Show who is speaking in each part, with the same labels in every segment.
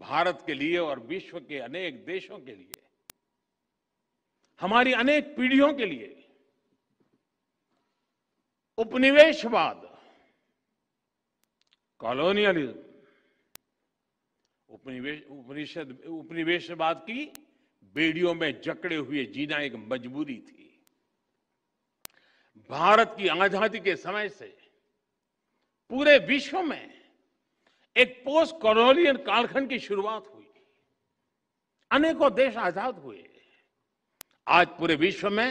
Speaker 1: भारत के लिए और विश्व के अनेक देशों के लिए हमारी अनेक पीढ़ियों के लिए उपनिवेशवाद कॉलोनियलिज्म उपनिवेश उपनिषद उपनिवेशवाद की बेड़ियों में जकड़े हुए जीना एक मजबूरी थी भारत की आजादी के समय से पूरे विश्व में एक पोस्ट कॉलोनियल कालखंड की शुरुआत हुई अनेकों देश आजाद हुए आज पूरे विश्व में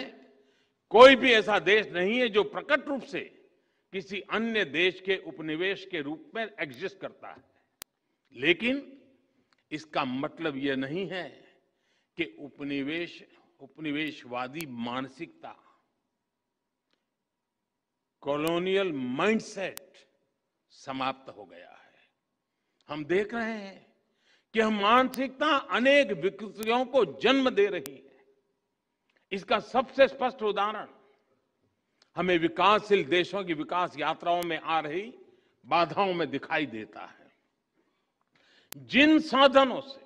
Speaker 1: कोई भी ऐसा देश नहीं है जो प्रकट रूप से किसी अन्य देश के उपनिवेश के रूप में एग्जिस्ट करता है लेकिन इसका मतलब यह नहीं है कि उपनिवेश उपनिवेशवादी मानसिकता कॉलोनियल माइंडसेट समाप्त हो गया है हम देख रहे हैं कि हम मानसिकता अनेक विकृतियों को जन्म दे रही है इसका सबसे स्पष्ट उदाहरण हमें विकासशील देशों की विकास यात्राओं में आ रही बाधाओं में दिखाई देता है जिन साधनों से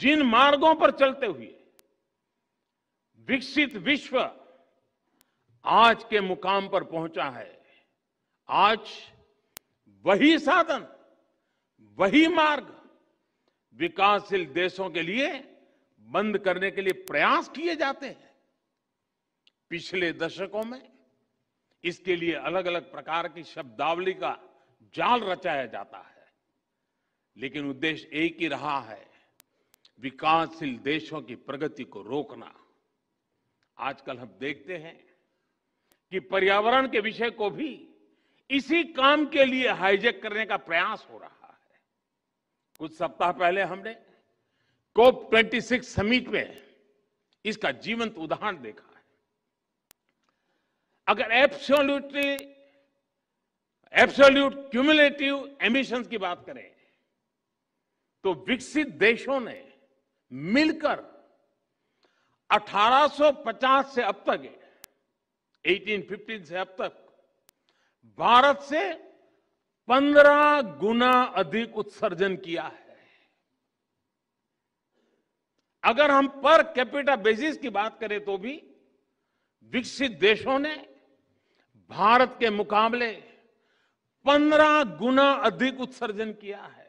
Speaker 1: जिन मार्गों पर चलते हुए विकसित विश्व आज के मुकाम पर पहुंचा है आज वही साधन वही मार्ग विकासशील देशों के लिए बंद करने के लिए प्रयास किए जाते हैं पिछले दशकों में इसके लिए अलग अलग प्रकार की शब्दावली का जाल रचाया जाता है लेकिन उद्देश्य एक ही रहा है विकासशील देशों की प्रगति को रोकना आजकल हम देखते हैं कि पर्यावरण के विषय को भी इसी काम के लिए हाईजेक करने का प्रयास हो रहा है कुछ सप्ताह पहले हमने कोप 26 समिट में इसका जीवंत उदाहरण देखा है अगर एब्सोल्यूटली एब्सोल्यूट क्यूमुलेटिव एमिशंस की बात करें तो विकसित देशों ने मिलकर 1850 से अब तक 1850 से अब तक भारत से पंद्रह गुना अधिक उत्सर्जन किया है अगर हम पर कैपिटा बेसिस की बात करें तो भी विकसित देशों ने भारत के मुकाबले पंद्रह गुना अधिक उत्सर्जन किया है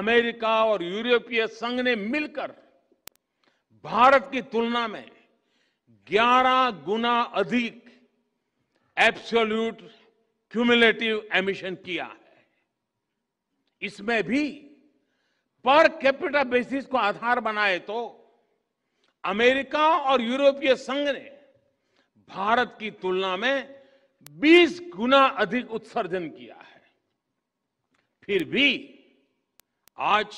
Speaker 1: अमेरिका और यूरोपीय संघ ने मिलकर भारत की तुलना में 11 गुना अधिक एब्सोल्यूट क्यूमुलेटिव एमिशन किया है इसमें भी पर कैपिटल बेसिस को आधार बनाए तो अमेरिका और यूरोपीय संघ ने भारत की तुलना में 20 गुना अधिक उत्सर्जन किया है फिर भी आज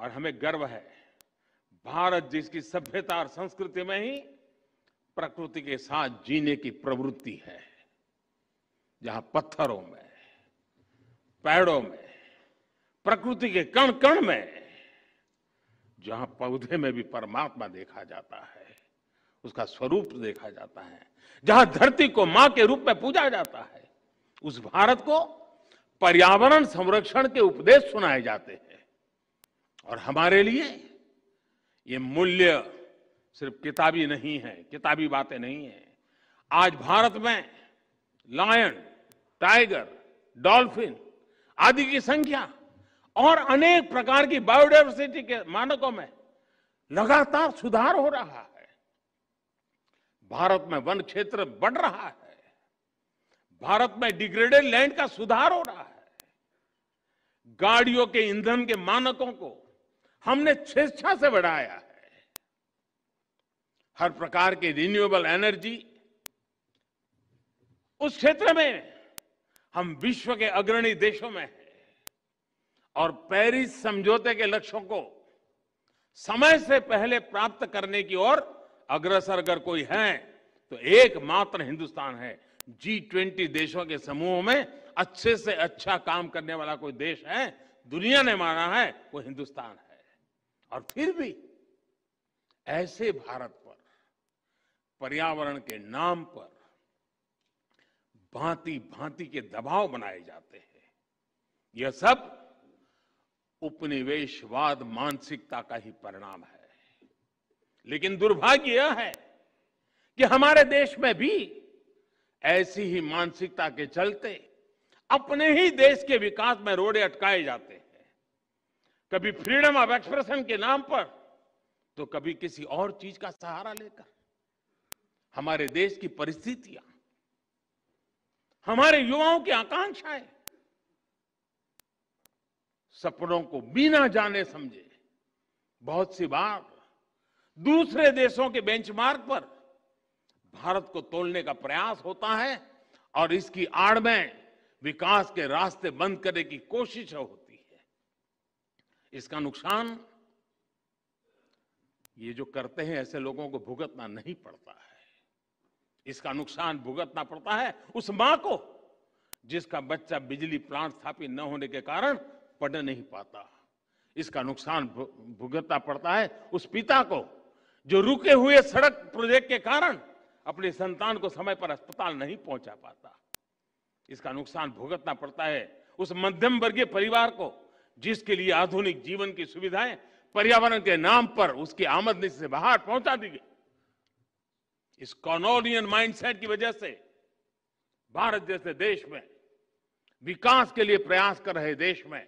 Speaker 1: और हमें गर्व है भारत जिसकी सभ्यता और संस्कृति में ही प्रकृति के साथ जीने की प्रवृत्ति है जहां पत्थरों में पेड़ों में प्रकृति के कण कण में जहां पौधे में भी परमात्मा देखा जाता है उसका स्वरूप देखा जाता है जहां धरती को मां के रूप में पूजा जाता है उस भारत को पर्यावरण संरक्षण के उपदेश सुनाए जाते हैं और हमारे लिए ये मूल्य सिर्फ किताबी नहीं है किताबी बातें नहीं है आज भारत में लायन टाइगर डॉल्फिन आदि की संख्या और अनेक प्रकार की बायोडाइवर्सिटी के मानकों में लगातार सुधार हो रहा है भारत में वन क्षेत्र बढ़ रहा है भारत में डिग्रेडेड लैंड का सुधार हो रहा है गाड़ियों के ईंधन के मानकों को हमने स्वेच्छा से बढ़ाया है हर प्रकार की रिन्यूएबल एनर्जी उस क्षेत्र में हम विश्व के अग्रणी देशों में हैं और पेरिस समझौते के लक्ष्यों को समय से पहले प्राप्त करने की ओर अग्रसर अगर कोई है तो एकमात्र हिंदुस्तान है जी ट्वेंटी देशों के समूह में अच्छे से अच्छा काम करने वाला कोई देश है दुनिया ने माना है वो हिंदुस्तान है और फिर भी ऐसे भारत पर्यावरण के नाम पर भांति भांति के दबाव बनाए जाते हैं यह सब उपनिवेशवाद मानसिकता का ही परिणाम है लेकिन दुर्भाग्य यह है कि हमारे देश में भी ऐसी ही मानसिकता के चलते अपने ही देश के विकास में रोड़े अटकाए जाते हैं कभी फ्रीडम ऑफ एक्सप्रेशन के नाम पर तो कभी किसी और चीज का सहारा लेकर हमारे देश की परिस्थितियां हमारे युवाओं की आकांक्षाएं सपनों को बिना जाने समझे बहुत सी बार दूसरे देशों के बेंचमार्क पर भारत को तोलने का प्रयास होता है और इसकी आड़ में विकास के रास्ते बंद करने की कोशिश होती है इसका नुकसान ये जो करते हैं ऐसे लोगों को भुगतना नहीं पड़ता है इसका नुकसान भुगतना पड़ता है उस मां को जिसका बच्चा बिजली प्लांट स्थापित न होने के कारण पढ़ नहीं पाता इसका नुकसान भुगतना पड़ता है उस पिता को जो रुके हुए सड़क प्रोजेक्ट के कारण अपने संतान को समय पर अस्पताल नहीं पहुंचा पाता इसका नुकसान भुगतना पड़ता है उस मध्यम वर्गीय परिवार को जिसके लिए आधुनिक जीवन की सुविधाएं पर्यावरण के नाम पर उसकी आमदनी से बाहर पहुंचा दी गई इस कॉलोनियल माइंडसेट की वजह से भारत जैसे देश में विकास के लिए प्रयास कर रहे देश में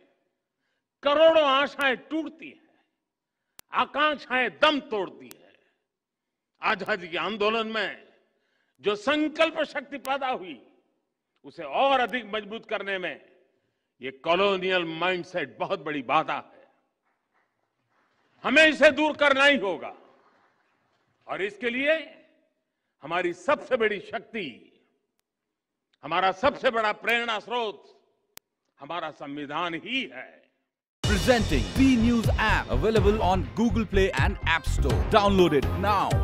Speaker 1: करोड़ों आशाएं टूटती हैं आकांक्षाएं दम तोड़ती है आजादी के आंदोलन में जो संकल्प शक्ति पैदा हुई उसे और अधिक मजबूत करने में ये कॉलोनियल माइंडसेट बहुत बड़ी बाधा है हमें इसे दूर करना ही होगा और इसके लिए हमारी सबसे बड़ी शक्ति हमारा सबसे बड़ा प्रेरणा स्रोत हमारा संविधान ही है Presenting B News app available on Google Play and App Store. Download it now.